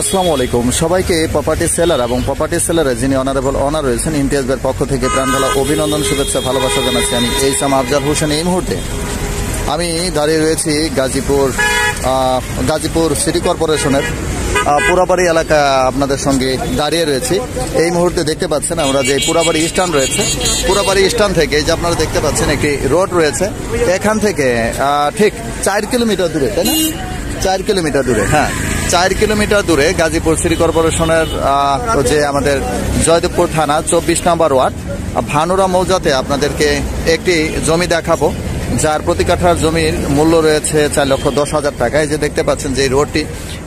আসসালামু আলাইকুম সবাইকে প্রপার্টি সেলার এবং প্রপার্টি সেলারে যিনি অনারেবল অনার রয়েছেন ইমতিয়াজের পক্ষ থেকে প্রাণঢালা অভিনন্দন শুভেচ্ছা ভালোবাসা জানাচ্ছি আমি সাম আফজাল হোসেন এই মুহূর্তে আমি দাঁড়িয়ে রয়েছি গাজীপুর গাজীপুর সিটি কর্পোরেশনের পুরাবাড়ি এলাকা আপনাদের সঙ্গে দাঁড়িয়ে রয়েছি এই মুহূর্তে দেখতে পাচ্ছেন আমরা যে পুরাবাড়ি স্ট্যান্ড রয়েছে পুরাবাড়ি স্ট্যান্ড থেকে যে আপনারা দেখতে পাচ্ছেন একটি রোড রয়েছে এখান থেকে ঠিক চার কিলোমিটার দূরে তাই না চার কিলোমিটার দূরে হ্যাঁ চার কিলোমিটার দূরে গাজীপুর সিটি কর্পোরেশনের যে আমাদের জয়দেবপুর থানা চব্বিশ নম্বর ওয়ার্ড ভানুরা মৌজাতে আপনাদেরকে একটি জমি দেখাবো যার প্রতি কাঠার জমির মূল্য রয়েছে চার লক্ষ দশ হাজার টাকা এই যে দেখতে পাচ্ছেন যে রোডটি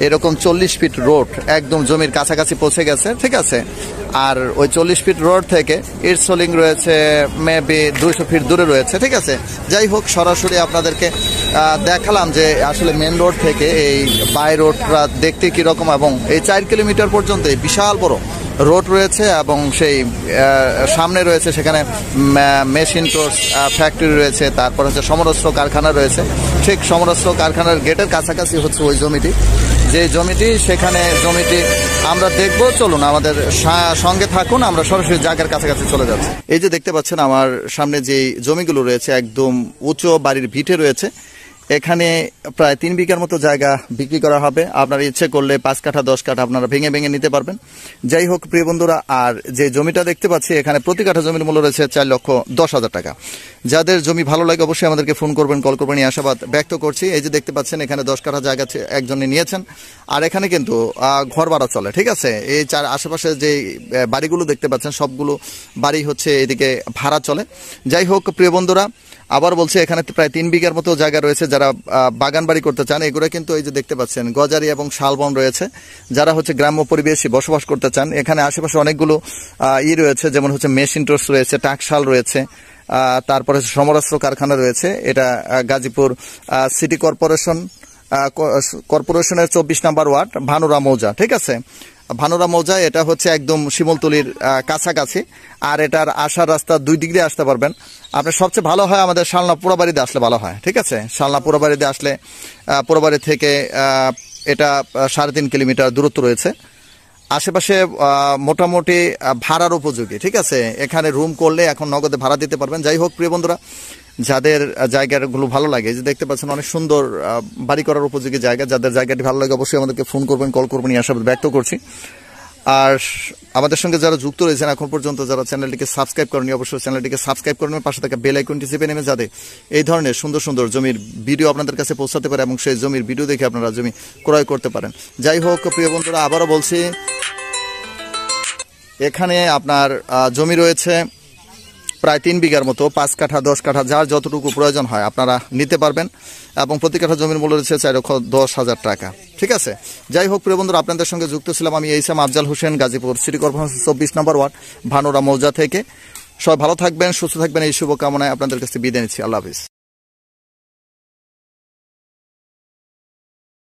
এরকম চল্লিশ ফিট রোড একদম জমির কাছাকাছি পৌঁছে গেছে ঠিক আছে আর ওই চল্লিশ ফিট রোড থেকে ইট সোলিং রয়েছে মেবি দুইশো ফিট দূরে রয়েছে ঠিক আছে যাই হোক সরাসরি আপনাদেরকে দেখালাম যে আসলে মেন রোড থেকে এই বাই রোডটা দেখতে কীরকম এবং এই চার কিলোমিটার পর্যন্ত বিশাল বড় রোড রয়েছে এবং সেই সামনে রয়েছে সেখানে মেশিন টোর্স ফ্যাক্টরি রয়েছে তারপর হচ্ছে সমরস্ত্র কারখানা রয়েছে ঠিক সমরস্ত্র কারখানার গেটের কাছাকাছি হচ্ছে ওই জমিটি যে জমিটি সেখানে জমিটি আমরা দেখব চলুন আমাদের সঙ্গে থাকুন আমরা সরাসরি জায়গার কাছাকাছি চলে যাচ্ছি এই যে দেখতে পাচ্ছেন আমার সামনে যে জমিগুলো রয়েছে একদম উঁচু বাড়ির ভিটে রয়েছে এখানে প্রায় তিন বিঘার মতো জায়গা বিক্রি করা হবে আপনার ইচ্ছে করলে পাঁচ কাঠা দশ কাঠা আপনারা ভেঙে ভেঙে নিতে পারবেন যাই হোক প্রিয় বন্ধুরা আর যে জমিটা দেখতে পাচ্ছি এখানে প্রতি কাঠা জমির মূল্য রয়েছে চার লক্ষ দশ হাজার টাকা যাদের জমি ভালো লাগে অবশ্যই আমাদেরকে ফোন করবেন কল করবেন এই আশাবাদ ব্যক্ত করছি এই যে দেখতে পাচ্ছেন এখানে দশ কাঠা জায়গা একজনে নিয়েছেন আর এখানে কিন্তু ঘর ভাড়া চলে ঠিক আছে এই চার আশেপাশে যে বাড়িগুলো দেখতে পাচ্ছেন সবগুলো বাড়ি হচ্ছে এদিকে ভাড়া চলে যাই হোক প্রিয় বন্ধুরা আবার বলছে এখানে প্রায় তিন বিঘার মতো জায়গা রয়েছে যারা বাগান বাড়ি করতে চান এগুলো কিন্তু এই যে দেখতে পাচ্ছেন গজারি এবং শালবন রয়েছে যারা হচ্ছে গ্রাম্য পরিবেশে বসবাস করতে চান এখানে আশেপাশে অনেকগুলো ই রয়েছে যেমন হচ্ছে মেশিন টোস রয়েছে টাকশাল রয়েছে তারপরে সমরাস্ত্র কারখানা রয়েছে এটা গাজীপুর সিটি কর্পোরেশন কর্পোরেশনের চব্বিশ নাম্বার ওয়ার্ড ভানুরা মৌজা ঠিক আছে ভানুরা মৌজা এটা হচ্ছে একদম শিমলতলির কাছাকাছি আর এটার আসার রাস্তা দুই ডিগ্রি আসতে পারবেন আপনার সবচেয়ে ভালো হয় আমাদের শালনা পোড়াবাড়িতে আসলে ভালো হয় ঠিক আছে শালনা পোড়াবাড়িতে আসলে পোড়াবাড়ি থেকে এটা সাড়ে তিন কিলোমিটার দূরত্ব রয়েছে আশেপাশে মোটামুটি ভাড়ার উপযোগী ঠিক আছে এখানে রুম করলে এখন নগদে ভাড়া দিতে পারবেন যাই হোক প্রিয় বন্ধুরা যাদের জায়গাগুলো ভালো লাগে যে দেখতে পাচ্ছেন অনেক সুন্দর বাড়ি করার উপযোগী জায়গা যাদের জায়গাটি ভালো লাগে অবশ্যই আমাদেরকে ফোন করবেন কল করবেন এই আশাবাদ ব্যক্ত করছি আর আমাদের সঙ্গে যারা যুক্ত রয়েছেন এখন পর্যন্ত যারা চ্যানেলটিকে সাবস্ক্রাইব করেনি অবশ্যই চ্যানেলটিকে সাবস্ক্রাইব করেন পাশে থাকা বেল আইকনটি চেপে নেমে যাতে এই ধরনের সুন্দর সুন্দর জমির ভিডিও আপনাদের কাছে পৌঁছাতে পারে এবং সেই জমির ভিডিও দেখে আপনারা জমি ক্রয় করতে পারেন যাই হোক প্রিয় বন্ধুরা আবারও বলছি এখানে আপনার জমি রয়েছে প্রায় তিন বিঘার মতো পাঁচ কাঠা দশ কাঠা যার যতটুকু প্রয়োজন হয় আপনারা নিতে পারবেন এবং প্রতি কাঠা জমির মূল্য রয়েছে চার লক্ষ দশ হাজার টাকা ঠিক আছে যাই হোক প্রিয় বন্ধুরা আপনাদের সঙ্গে যুক্ত ছিলাম আমি এইসাম আফজাল হোসেন গাজীপুর সিটি কর্পোরেশন চব্বিশ নম্বর ওয়ার্ড ভানুরা মৌজা থেকে সবাই ভালো থাকবেন সুস্থ থাকবেন এই শুভকামনায় আপনাদের কাছে বিদায় নিচ্ছি আল্লাহ হাফিজ